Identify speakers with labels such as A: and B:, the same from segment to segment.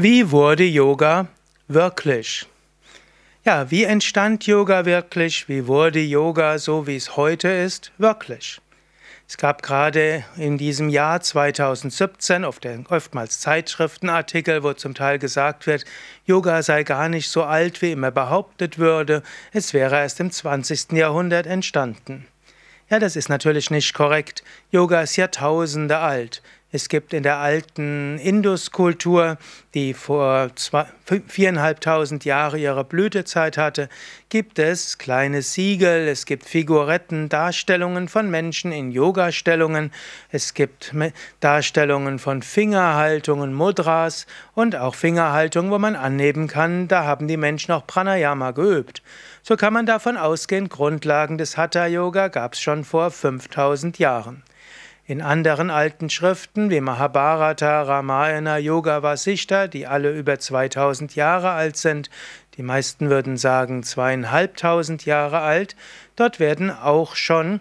A: Wie wurde Yoga wirklich? Ja, wie entstand Yoga wirklich? Wie wurde Yoga, so wie es heute ist, wirklich? Es gab gerade in diesem Jahr 2017 auf den oftmals Zeitschriftenartikel, wo zum Teil gesagt wird, Yoga sei gar nicht so alt, wie immer behauptet würde, es wäre erst im 20. Jahrhundert entstanden. Ja, das ist natürlich nicht korrekt. Yoga ist Jahrtausende alt. Es gibt in der alten Induskultur, die vor zwei, viereinhalbtausend Jahre ihre Blütezeit hatte, gibt es kleine Siegel, es gibt Figuretten, Darstellungen von Menschen in Yogastellungen, es gibt Darstellungen von Fingerhaltungen, Mudras und auch Fingerhaltungen, wo man annehmen kann, da haben die Menschen auch Pranayama geübt. So kann man davon ausgehen, Grundlagen des Hatha-Yoga gab es schon vor 5000 Jahren. In anderen alten Schriften wie Mahabharata, Ramayana, Yoga Vasishta, die alle über 2000 Jahre alt sind, die meisten würden sagen zweieinhalbtausend Jahre alt, dort werden auch schon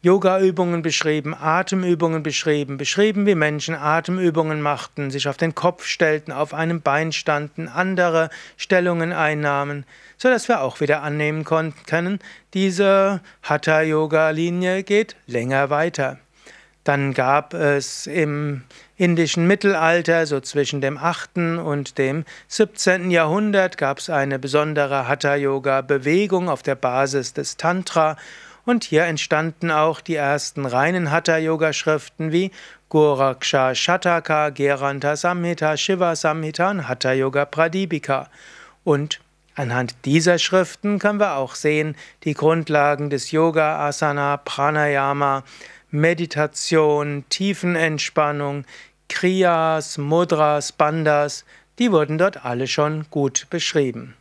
A: Yoga-Übungen beschrieben, Atemübungen beschrieben, beschrieben, wie Menschen Atemübungen machten, sich auf den Kopf stellten, auf einem Bein standen, andere Stellungen einnahmen, sodass wir auch wieder annehmen konnten, diese Hatha-Yoga-Linie geht länger weiter. Dann gab es im indischen Mittelalter, so zwischen dem 8. und dem 17. Jahrhundert, gab es eine besondere Hatha-Yoga-Bewegung auf der Basis des Tantra. Und hier entstanden auch die ersten reinen Hatha-Yoga-Schriften wie Goraksha Shataka, Geranta Samhita, Shiva Samhita und Hatha Yoga Pradipika. Und anhand dieser Schriften können wir auch sehen, die Grundlagen des Yoga, Asana, Pranayama, Meditation, Tiefenentspannung, Kriyas, Mudras, Bandas, die wurden dort alle schon gut beschrieben.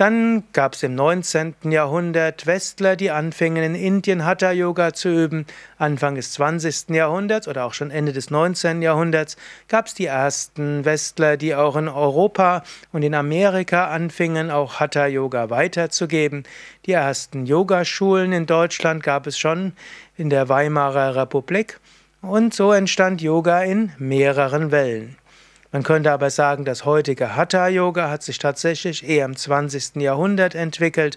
A: Dann gab es im 19. Jahrhundert Westler, die anfingen in Indien Hatha Yoga zu üben. Anfang des 20. Jahrhunderts oder auch schon Ende des 19. Jahrhunderts gab es die ersten Westler, die auch in Europa und in Amerika anfingen, auch Hatha Yoga weiterzugeben. Die ersten Yogaschulen in Deutschland gab es schon in der Weimarer Republik. Und so entstand Yoga in mehreren Wellen. Man könnte aber sagen, das heutige Hatha-Yoga hat sich tatsächlich eher im 20. Jahrhundert entwickelt.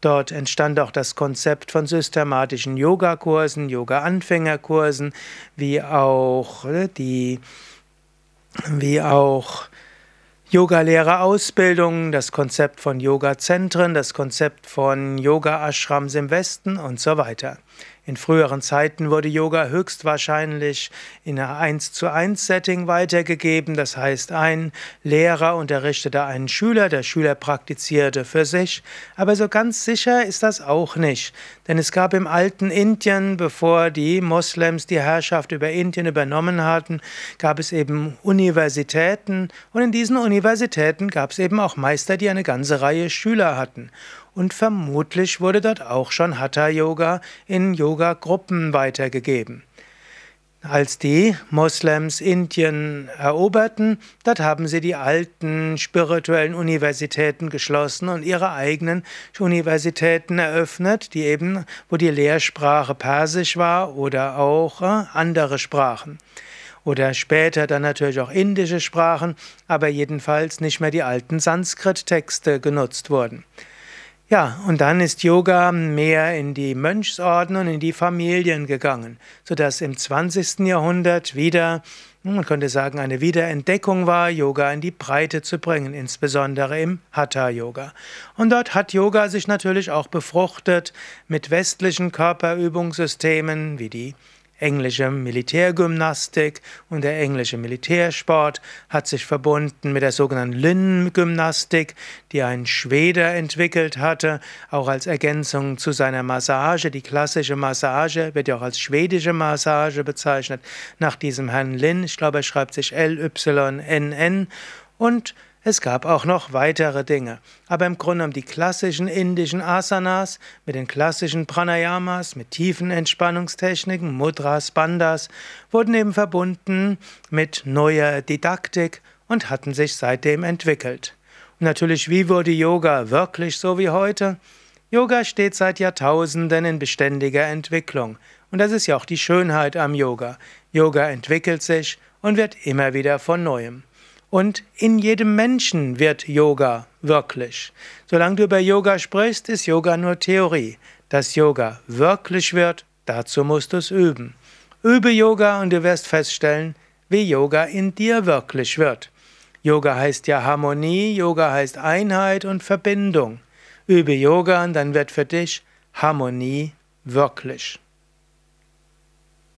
A: Dort entstand auch das Konzept von systematischen Yogakursen, Yoga-Anfängerkursen, wie auch äh, die wie auch Yogalehrerausbildungen, das Konzept von Yoga-Zentren, das Konzept von Yoga-Ashrams im Westen und so weiter. In früheren Zeiten wurde Yoga höchstwahrscheinlich in einer 1 zu 1 Setting weitergegeben. Das heißt, ein Lehrer unterrichtete einen Schüler, der Schüler praktizierte für sich. Aber so ganz sicher ist das auch nicht. Denn es gab im alten Indien, bevor die Moslems die Herrschaft über Indien übernommen hatten, gab es eben Universitäten. Und in diesen Universitäten gab es eben auch Meister, die eine ganze Reihe Schüler hatten und vermutlich wurde dort auch schon Hatha Yoga in Yoga-Gruppen weitergegeben. Als die Moslems Indien eroberten, dort haben sie die alten spirituellen Universitäten geschlossen und ihre eigenen Universitäten eröffnet, die eben, wo die Lehrsprache Persisch war oder auch äh, andere Sprachen. Oder später dann natürlich auch indische Sprachen, aber jedenfalls nicht mehr die alten Sanskrit-Texte genutzt wurden. Ja, und dann ist Yoga mehr in die Mönchsorden und in die Familien gegangen, sodass im 20. Jahrhundert wieder, man könnte sagen, eine Wiederentdeckung war, Yoga in die Breite zu bringen, insbesondere im Hatha-Yoga. Und dort hat Yoga sich natürlich auch befruchtet mit westlichen Körperübungssystemen wie die englische Militärgymnastik und der englische Militärsport hat sich verbunden mit der sogenannten Lynn-Gymnastik, die ein Schweder entwickelt hatte, auch als Ergänzung zu seiner Massage. Die klassische Massage wird ja auch als schwedische Massage bezeichnet, nach diesem Herrn Linn. Ich glaube, er schreibt sich L-Y-N-N. Und es gab auch noch weitere Dinge, aber im Grunde genommen die klassischen indischen Asanas mit den klassischen Pranayamas, mit tiefen Entspannungstechniken, Mudras, Bandhas, wurden eben verbunden mit neuer Didaktik und hatten sich seitdem entwickelt. Und natürlich, wie wurde Yoga wirklich so wie heute? Yoga steht seit Jahrtausenden in beständiger Entwicklung. Und das ist ja auch die Schönheit am Yoga. Yoga entwickelt sich und wird immer wieder von neuem. Und in jedem Menschen wird Yoga wirklich. Solange du über Yoga sprichst, ist Yoga nur Theorie. Dass Yoga wirklich wird, dazu musst du es üben. Übe Yoga und du wirst feststellen, wie Yoga in dir wirklich wird. Yoga heißt ja Harmonie, Yoga heißt Einheit und Verbindung. Übe Yoga und dann wird für dich Harmonie wirklich.